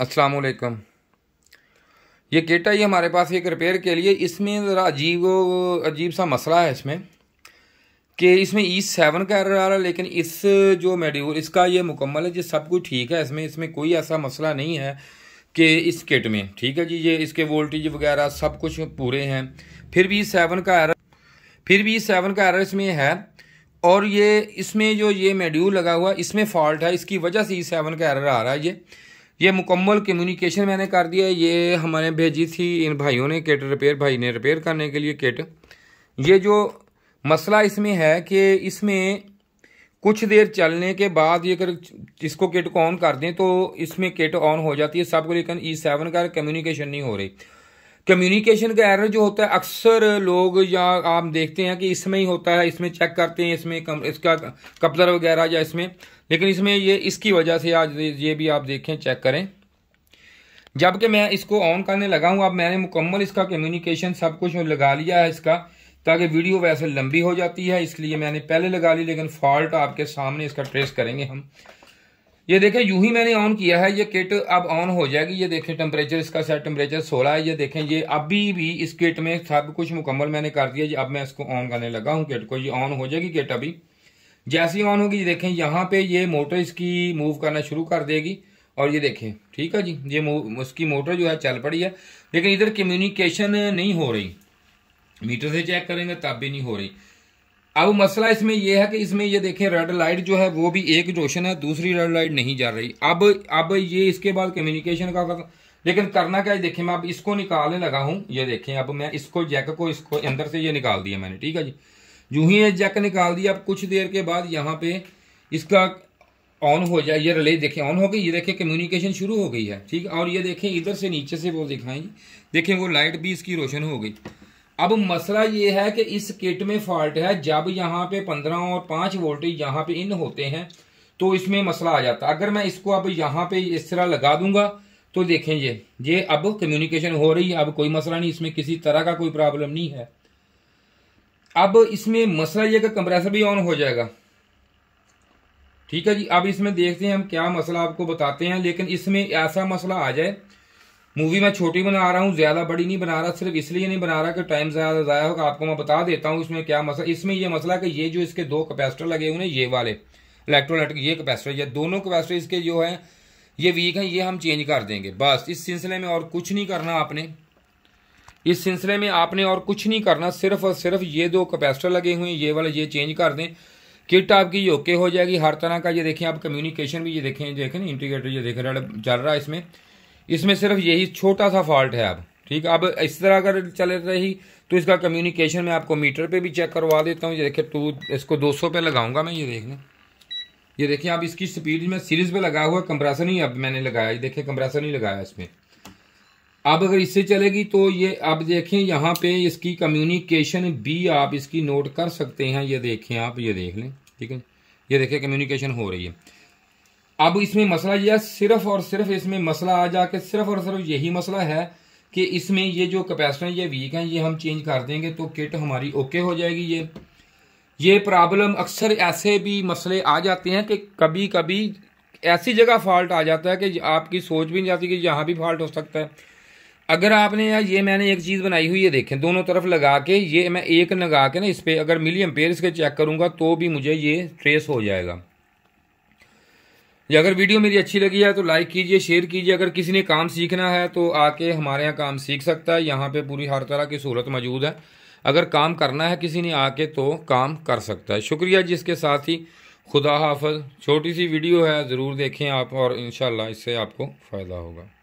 असलकम ये केटा ही हमारे पास एक रिपेयर के लिए इसमें ज़रा अजीब अजीब सा मसला है इसमें कि इसमें ई सेवन का एरर आ रहा है लेकिन इस जो मेड्यूल इसका ये मुकम्मल है जी सब कुछ ठीक है इसमें इसमें कोई ऐसा मसला नहीं है कि इस किट में ठीक है जी ये इसके वोल्टेज वगैरह सब कुछ पूरे हैं फिर भी ई सेवन का एरर फिर भी ई सेवन का एरर इसमें है और ये इसमें जो ये मेड्यूल लगा हुआ इसमें फॉल्ट है इसकी वजह से ई सेवन का एरर आ रहा है ये ये मुकम्मल कम्युनिकेशन मैंने कर दिया ये हमारे भेजी थी इन भाइयों ने किट रिपेयर भाई ने रिपेयर करने के लिए किट ये जो मसला इसमें है कि इसमें कुछ देर चलने के बाद ये अगर इसको किट को ऑन कर दें तो इसमें किट ऑन हो जाती है सबको लेकिन ई e सेवन का कम्युनिकेशन नहीं हो रही कम्युनिकेशन का एरर जो होता है अक्सर लोग या आप देखते हैं कि इसमें ही होता है इसमें चेक करते हैं इसमें कम, इसका कपलर वगैरह या इसमें लेकिन इसमें ये इसकी वजह से आज ये भी आप देखें चेक करें जबकि मैं इसको ऑन करने लगा हूँ अब मैंने मुकम्मल इसका कम्युनिकेशन सब कुछ लगा लिया है इसका ताकि वीडियो वैसे लंबी हो जाती है इसलिए मैंने पहले लगा ली लेकिन फॉल्ट आपके सामने इसका ट्रेस करेंगे हम ये देखें यूं ही मैंने ऑन किया है ये किट अब ऑन हो जाएगी ये देखें टेम्परेचर इसका सेट टेम्परेचर 16 है ये देखें ये अभी भी इस किट में सब कुछ मुकम्मल मैंने कर दिया अब मैं इसको ऑन करने लगा हूँ किट को ये ऑन हो जाएगी किट अभी जैसी ऑन होगी देखें यहाँ पे ये मोटर इसकी मूव करना शुरू कर देगी और ये देखें ठीक है जी ये उसकी मोटर जो है चल पड़ी है लेकिन इधर कम्युनिकेशन नहीं हो रही मीटर से चेक करेंगे तब भी नहीं हो रही अब मसला इसमें यह है कि इसमें ये देखें रेड लाइट जो है वो भी एक रोशन है दूसरी रेड लाइट नहीं जा रही अब अब ये इसके बाद कम्युनिकेशन का लेकिन करना क्या है मैं अब इसको निकालने लगा हूं ये देखें अब मैं इसको जैक को इसको अंदर से ये निकाल दिया मैंने ठीक है जी जू ही ये जैक निकाल दिया अब कुछ देर के बाद यहाँ पे इसका ऑन हो जाए ये रिले देखें ऑन हो गई ये देखें कम्युनिकेशन शुरू हो गई है ठीक और ये देखें इधर से नीचे से वो दिखाएं देखें वो लाइट भी इसकी रोशन हो गई अब मसला ये है कि इस किट में फॉल्ट है जब यहाँ पे पंद्रह और पांच वोल्टेज यहाँ पे इन होते हैं तो इसमें मसला आ जाता है अगर मैं इसको अब यहाँ पे इस तरह लगा दूंगा तो देखें ये ये अब कम्युनिकेशन हो रही है अब कोई मसला नहीं इसमें किसी तरह का कोई प्रॉब्लम नहीं है अब इसमें मसला यह कंप्रेसर भी ऑन हो जाएगा ठीक है जी अब इसमें देखते हैं हम क्या मसला आपको बताते हैं लेकिन इसमें ऐसा मसला आ जाए मूवी मैं छोटी बना रहा हूँ ज्यादा बड़ी नहीं बना रहा सिर्फ इसलिए नहीं बना रहा कि टाइम ज्यादा ज़्यादा होगा आपको मैं बता देता हूँ इसमें क्या मसला इसमें यह मसला कि ये जो इसके दो कैपेसिटर लगे हुए हैं ये वाले इलेक्ट्रोलाइट ये कैपेसिटर ये दोनों कैपेसिटर इसके जो है ये वीक है ये हम चेंज कर देंगे बस इस सिलसिले में और कुछ नहीं करना आपने इस सिलसिले में आपने और कुछ नहीं करना सिर्फ और सिर्फ ये दो कैपेसिटर लगे हुए हैं ये वाले ये चेंज कर दें किट आपकी ओके हो जाएगी हर तरह का ये देखें आप कम्युनिकेशन भी ये देखें देखें इंटीग्रेटर ये देखें चल रहा है इसमें इसमें सिर्फ यही छोटा सा फॉल्ट है अब ठीक अब इस तरह अगर चल रही तो इसका कम्युनिकेशन मैं आपको मीटर पे भी चेक करवा देता हूँ ये देखिए टू इसको 200 पे लगाऊंगा मैं ये देख लें ये देखिए आप इसकी स्पीड में सीरीज पे लगा हुआ कंप्रेसर ही अब मैंने लगाया ये देखिए कंप्रेसर नहीं लगाया इसमें अब अगर इससे चलेगी तो ये अब देखें यहाँ पे इसकी कम्युनिकेशन भी आप इसकी नोट कर सकते हैं ये देखें आप ये देख लें ठीक है ये देखिए कम्युनिकेशन हो रही है अब इसमें मसला यह सिर्फ और सिर्फ इसमें मसला आ जाके सिर्फ और सिर्फ यही मसला है कि इसमें ये जो कैपेसिटर ये वीक हैं ये हम चेंज कर देंगे तो किट हमारी ओके हो जाएगी ये ये प्रॉब्लम अक्सर ऐसे भी मसले आ जाते हैं कि कभी कभी ऐसी जगह फॉल्ट आ जाता है कि आपकी सोच भी नहीं जाती कि यहाँ भी फॉल्ट हो सकता है अगर आपने यार ये मैंने एक चीज़ बनाई हुई है देखें दोनों तरफ लगा के ये मैं एक लगा के ना इस पर अगर मिलियम पेयर इसके चेक करूँगा तो भी मुझे ये ट्रेस हो जाएगा या अगर वीडियो मेरी अच्छी लगी है तो लाइक कीजिए शेयर कीजिए अगर किसी ने काम सीखना है तो आके हमारे यहाँ काम सीख सकता है यहाँ पे पूरी हर तरह की सहूलत मौजूद है अगर काम करना है किसी ने आके तो काम कर सकता है शुक्रिया जिसके साथ ही खुदा हाफज छोटी सी वीडियो है ज़रूर देखें आप और इन इससे आपको फ़ायदा होगा